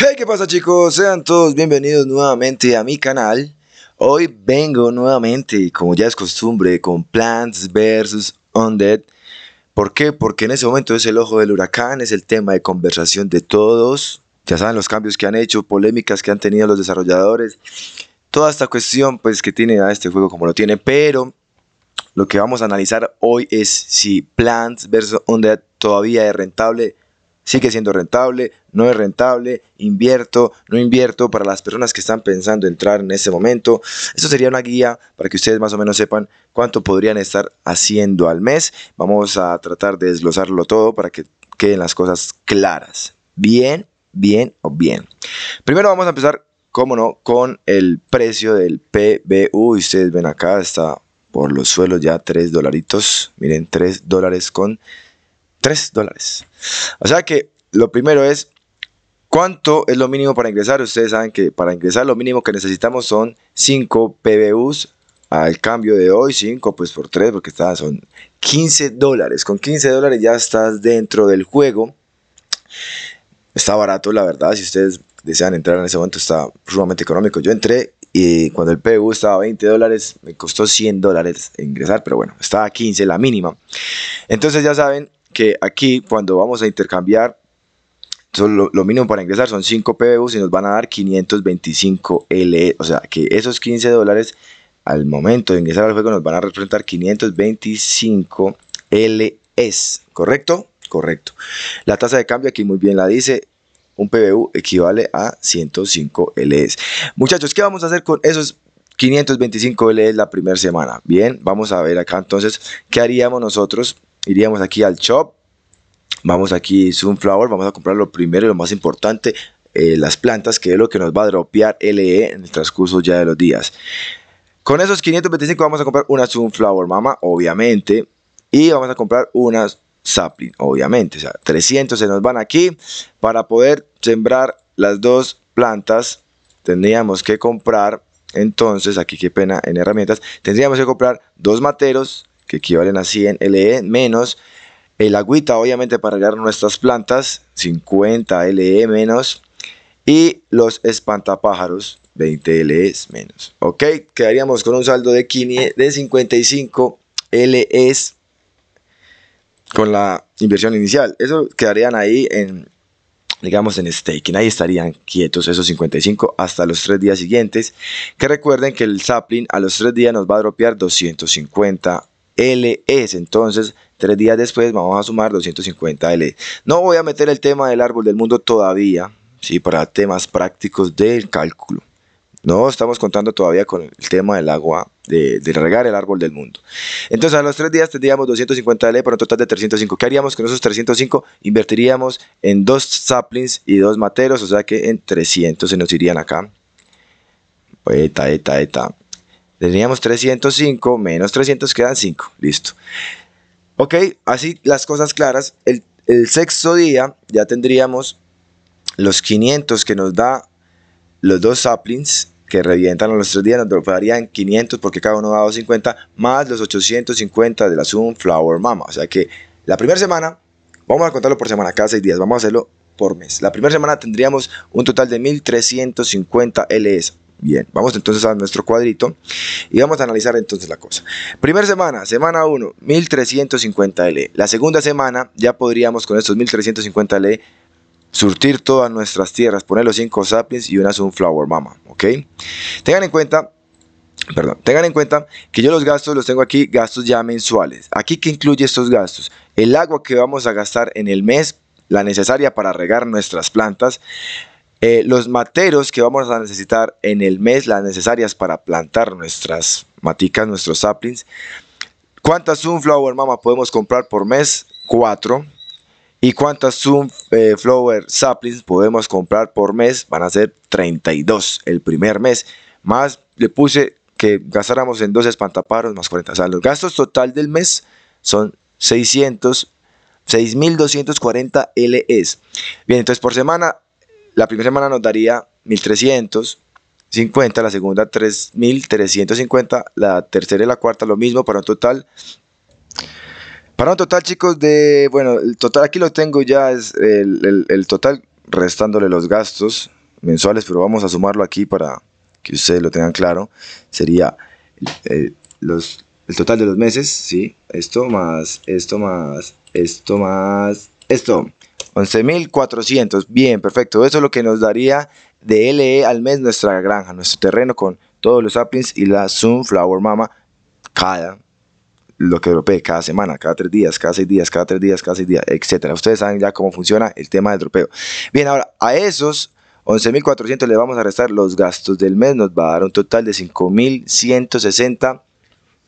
Hey, ¿qué pasa chicos? Sean todos bienvenidos nuevamente a mi canal. Hoy vengo nuevamente, como ya es costumbre, con Plants vs. Undead. ¿Por qué? Porque en ese momento es el ojo del huracán, es el tema de conversación de todos. Ya saben los cambios que han hecho, polémicas que han tenido los desarrolladores. Toda esta cuestión pues que tiene a este juego como lo tiene, pero lo que vamos a analizar hoy es si Plants vs. Undead todavía es rentable sigue siendo rentable, no es rentable, invierto, no invierto, para las personas que están pensando entrar en este momento. Esto sería una guía para que ustedes más o menos sepan cuánto podrían estar haciendo al mes. Vamos a tratar de desglosarlo todo para que queden las cosas claras. Bien, bien o bien. Primero vamos a empezar, cómo no, con el precio del PBU. ustedes ven acá, está por los suelos ya 3 dolaritos. Miren, 3 dólares con dólares. O sea que lo primero es, ¿cuánto es lo mínimo para ingresar? Ustedes saben que para ingresar lo mínimo que necesitamos son 5 PBUs al cambio de hoy, 5 pues por 3, porque está, son 15 dólares. Con 15 dólares ya estás dentro del juego. Está barato, la verdad. Si ustedes desean entrar en ese momento, está sumamente económico. Yo entré y cuando el PBU estaba 20 dólares, me costó 100 dólares ingresar, pero bueno, estaba 15 la mínima. Entonces ya saben, que aquí cuando vamos a intercambiar, lo, lo, mínimo para ingresar son 5 PBU y nos van a dar 525 LE, o sea que esos 15 dólares al momento de ingresar al juego nos van a representar 525 LS, ¿correcto? Correcto. La tasa de cambio aquí muy bien la dice, un PBU equivale a 105 LS. Muchachos, ¿qué vamos a hacer con esos 525 LS la primera semana? Bien, vamos a ver acá entonces qué haríamos nosotros iríamos aquí al shop, vamos aquí Sunflower, vamos a comprar lo primero y lo más importante, eh, las plantas, que es lo que nos va a dropear LE en el transcurso ya de los días. Con esos 525 vamos a comprar una Sunflower Mama, obviamente, y vamos a comprar unas sapling, obviamente. O sea, 300 se nos van aquí. Para poder sembrar las dos plantas, tendríamos que comprar, entonces, aquí qué pena en herramientas, tendríamos que comprar dos materos que equivalen a 100 LE, menos el agüita, obviamente, para regar nuestras plantas, 50 LE menos, y los espantapájaros, 20 LE menos. Ok, quedaríamos con un saldo de, 55 LE con la inversión inicial. Eso quedarían ahí en, digamos, en staking. Ahí estarían quietos esos 55 hasta los tres días siguientes. Que recuerden que el sapling a los tres días nos va a dropear 250 L es, Entonces, tres días después vamos a sumar 250 L. No voy a meter el tema del árbol del mundo todavía, ¿sí? para temas prácticos del cálculo. No estamos contando todavía con el tema del agua, de, regar el árbol del mundo. Entonces, a los tres días tendríamos 250 L por un total de 305. ¿Qué haríamos con esos 305? Invertiríamos en dos saplings y dos materos, o sea que en 300 se nos irían acá. Eta, eta, eta. Teníamos 305 menos 300 quedan 5. Listo. Ok, así las cosas claras. El, sexto día ya tendríamos los 500 que nos da los dos saplings que revientan a los tres días, nos darían 500 porque cada uno da 250 más los 850 de la flower Mama. O sea que la primera semana, vamos a contarlo por semana, cada seis días, vamos a hacerlo por mes. La primera semana tendríamos un total de 1350 LS. Bien, vamos entonces a nuestro cuadrito y vamos a analizar entonces la cosa. Primera semana, semana 1, 1350 L. La segunda semana ya podríamos con estos 1350 LE surtir todas nuestras tierras, poner los 5 sapiens y una sunflower mama, ¿ok? Tengan en cuenta Perdón, tengan en cuenta que yo los gastos los tengo aquí, gastos ya mensuales. Aquí que incluye estos gastos, el agua que vamos a gastar en el mes, la necesaria para regar nuestras plantas, eh, los materos que vamos a necesitar en el mes, las necesarias para plantar nuestras maticas, nuestros saplings. ¿Cuántas Sunflower Mama podemos comprar por mes? Cuatro. ¿Y cuántas Sunflower eh, Saplings podemos comprar por mes? Van a ser 32 el primer mes. Más le puse que gastáramos en dos espantaparos más 40. O sea, los gastos total del mes son 600, 6.240 LS. Bien, entonces por semana la primera semana nos daría 1.350, la segunda 3.350, la tercera y la cuarta lo mismo, para un total... Para un total, chicos, de... Bueno, el total aquí lo tengo ya, es el, total restándole los gastos mensuales, pero vamos a sumarlo aquí para que ustedes lo tengan claro. Sería eh, los, el total de los meses, ¿sí? Esto más, esto más, esto más, esto. 11.400. Bien, perfecto. Eso es lo que nos daría de LE al mes nuestra granja, nuestro terreno con todos los saplings y la sunflower mama cada lo que dropee cada semana, cada tres días, cada seis días, cada tres días, cada seis días, etcétera. Ustedes saben ya cómo funciona el tema del dropeo. Bien, ahora a esos 11.400 le vamos a restar los gastos del mes, nos va a dar un total de 5.160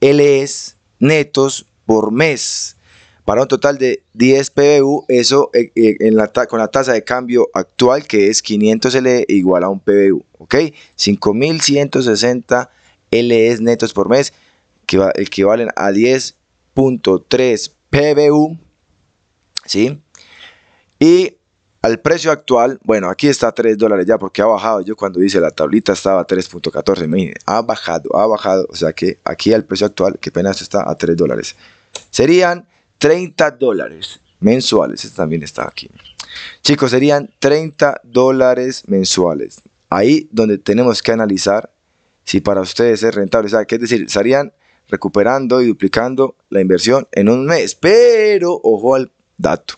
LEs netos por mes para un total de 10 PBU, eso eh, eh, con la tasa de cambio actual que es 500 LE igual a un PBU, ¿ok? 5.160 LEs netos por mes, que equivalen a 10.3 PBU, ¿sí? Y al precio actual, bueno, aquí está 3 dólares ya porque ha bajado. Yo cuando hice la tablita estaba 3.14, miren, ha bajado, ha bajado. O sea que aquí al precio actual, que apenas está a 3 dólares. Serían 30 dólares mensuales. Este también está aquí. Chicos, serían 30 dólares mensuales. Ahí donde tenemos que analizar si para ustedes es rentable. O sea, es decir, estarían recuperando y duplicando la inversión en un mes. Pero, ojo al dato.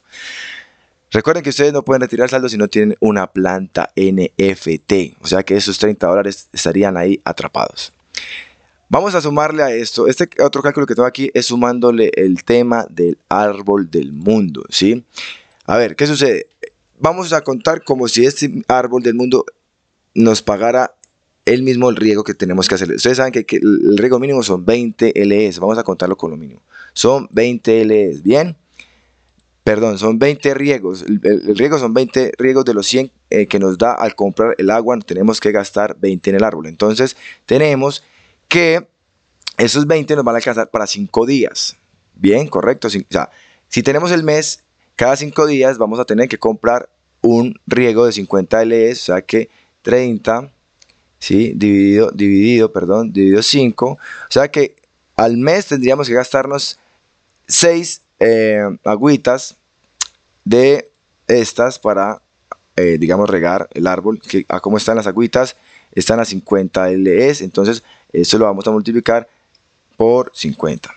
Recuerden que ustedes no pueden retirar saldo si no tienen una planta NFT. O sea que esos 30 dólares estarían ahí atrapados. Vamos a sumarle a esto, este otro cálculo que tengo aquí es sumándole el tema del árbol del mundo, ¿sí? A ver, ¿qué sucede? Vamos a contar como si este árbol del mundo nos pagara el mismo el riego que tenemos que hacer. Ustedes saben que, el riego mínimo son 20 LS, vamos a contarlo con lo mínimo. Son 20 LS, ¿bien? Perdón, son 20 riegos. El, riego son 20 riegos de los 100 eh, que nos da al comprar el agua, tenemos que gastar 20 en el árbol. Entonces, tenemos que esos 20 nos van a alcanzar para 5 días. Bien, correcto. O sea, si tenemos el mes, cada 5 días vamos a tener que comprar un riego de 50 LS, o sea que 30, ¿sí? Dividido, perdón, dividido 5, o sea que al mes tendríamos que gastarnos 6 eh, agüitas de estas para, eh, digamos, regar el árbol, que a cómo están las agüitas, están a 50 LS, entonces esto lo vamos a multiplicar por 50.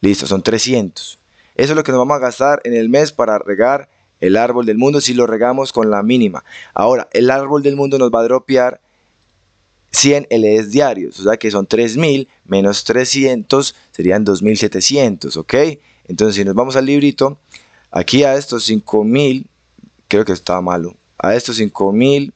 Listo, son 300. Eso es lo que nos vamos a gastar en el mes para regar el árbol del mundo si lo regamos con la mínima. Ahora, el árbol del mundo nos va a dropear 100 LEDs diarios, o sea que son 3000 menos 300 serían 2700, ¿ok? Entonces, si nos vamos al librito, aquí a estos 5000, creo que estaba malo, a estos 5000,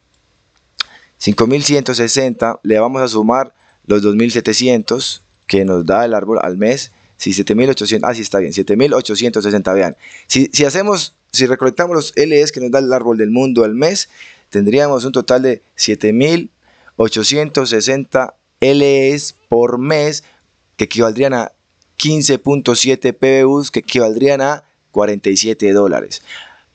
5160 le vamos a sumar los 2.700 que nos da el árbol al mes, si 7.800, ah, sí está bien, 7.860, vean, si, hacemos, si recolectamos los LEs e que nos da el árbol del mundo al mes, tendríamos un total de 7.860 LEs e por mes, que equivaldrían a 15.7 PBUs, que equivaldrían a 47 dólares.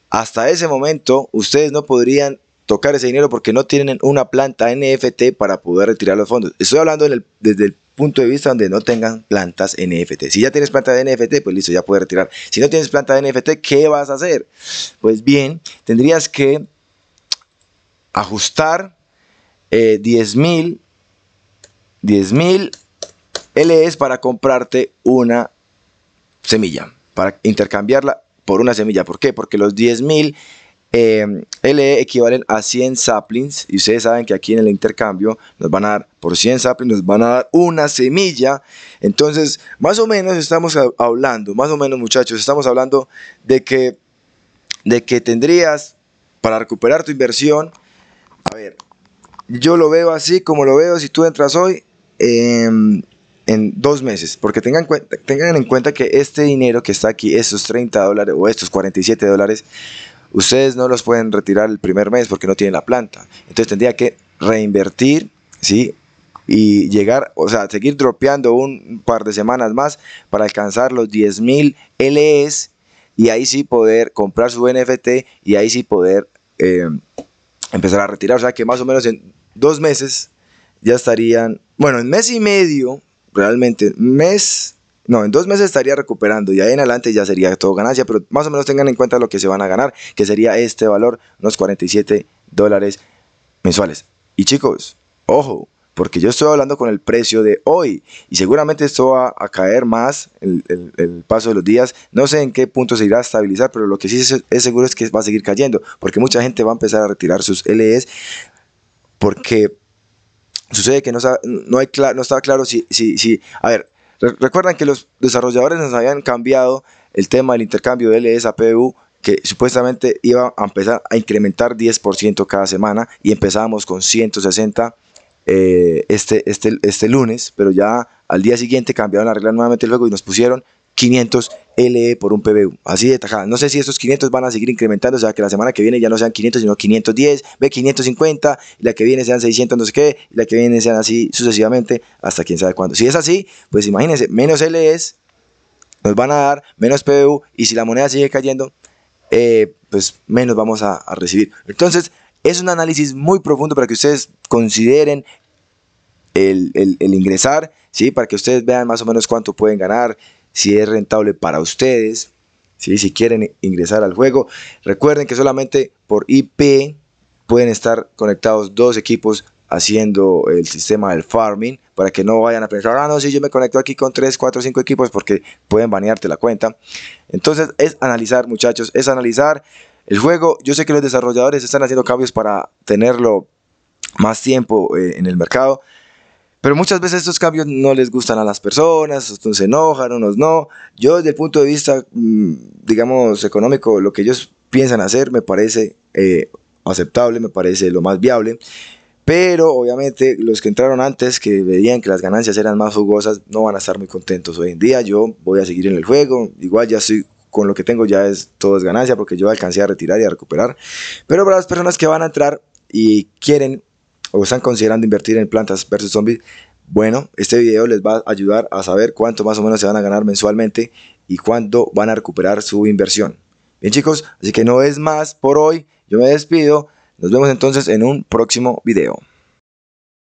Hasta ese momento, ustedes no podrían tocar ese dinero porque no tienen una planta NFT para poder retirar los fondos. Estoy hablando desde el punto de vista donde no tengan plantas NFT. Si ya tienes planta de NFT, pues listo, ya puedes retirar. Si no tienes planta de NFT, ¿qué vas a hacer? Pues bien, tendrías que ajustar 10.000 eh, 10.000 mil LEs para comprarte una semilla, para intercambiarla por una semilla. ¿Por qué? Porque los 10.000 mil eh, em, LE equivalen a 100 saplings y ustedes saben que aquí en el intercambio nos van a dar por 100 saplings, nos van a dar una semilla. Entonces, más o menos estamos hablando, más o menos muchachos, estamos hablando de que, de que tendrías para recuperar tu inversión, a ver, yo lo veo así como lo veo si tú entras hoy. Em, en dos meses, porque tengan, cuenta, tengan en cuenta que este dinero que está aquí, estos 30 dólares o estos 47 dólares, ustedes no los pueden retirar el primer mes porque no tienen la planta. Entonces tendría que reinvertir, ¿sí? Y llegar, o sea, seguir dropeando un par de semanas más para alcanzar los 10.000 LEs y ahí sí poder comprar su NFT y ahí sí poder eh, empezar a retirar. O sea que más o menos en dos meses ya estarían, bueno, en mes y medio, realmente, mes no, en dos meses estaría recuperando y ahí en adelante ya sería todo ganancia, pero más o menos tengan en cuenta lo que se van a ganar, que sería este valor, unos 47 dólares mensuales. Y chicos, ojo, porque yo estoy hablando con el precio de hoy y seguramente esto va a caer más el, paso de los días. No sé en qué punto se irá a estabilizar, pero lo que sí es, seguro es que va a seguir cayendo, porque mucha gente va a empezar a retirar sus LEs porque sucede que no, no, hay no está claro si, si, si, a ver, recuerdan que los desarrolladores nos habían cambiado el tema del intercambio de LS a PBU que supuestamente iba a empezar a incrementar 10% cada semana y empezábamos con 160 eh, este, este, este lunes, pero ya al día siguiente cambiaron la regla nuevamente luego y nos pusieron 500 LE por un PBU. Así de tajada. No sé si estos 500 van a seguir incrementando, o sea, que la semana que viene ya no sean 500, sino 510, ve 550, la que viene sean 600, no sé qué, la que viene sean así sucesivamente hasta quién sabe cuándo. Si es así, pues imagínense, menos LEs nos van a dar, menos PBU, y si la moneda sigue cayendo, eh, pues menos vamos a, recibir. Entonces, es un análisis muy profundo para que ustedes consideren el, ingresar, ¿sí? para que ustedes vean más o menos cuánto pueden ganar, si es rentable para ustedes, si si quieren ingresar al juego. Recuerden que solamente por IP pueden estar conectados dos equipos haciendo el sistema del farming para que no vayan a pensar, ah, no, si yo me conecto aquí con 3, 4, 5 equipos porque pueden banearte la cuenta. Entonces es analizar muchachos, es analizar el juego. Yo sé que los desarrolladores están haciendo cambios para tenerlo más tiempo eh, en el mercado, pero muchas veces estos cambios no les gustan a las personas, entonces se enojan, unos no. Yo desde el punto de vista, mm, digamos, económico, lo que ellos piensan hacer me parece eh, aceptable, me parece lo más viable. Pero obviamente los que entraron antes, que veían que las ganancias eran más jugosas, no van a estar muy contentos hoy en día. Yo voy a seguir en el juego, igual ya estoy con lo que tengo, ya es todo es ganancia porque yo alcancé a retirar y a recuperar. Pero para las personas que van a entrar y quieren o están considerando invertir en plantas versus zombies, bueno, este video les va a ayudar a saber cuánto más o menos se van a ganar mensualmente y cuándo van a recuperar su inversión. Bien chicos, así que no es más por hoy, yo me despido, nos vemos entonces en un próximo video.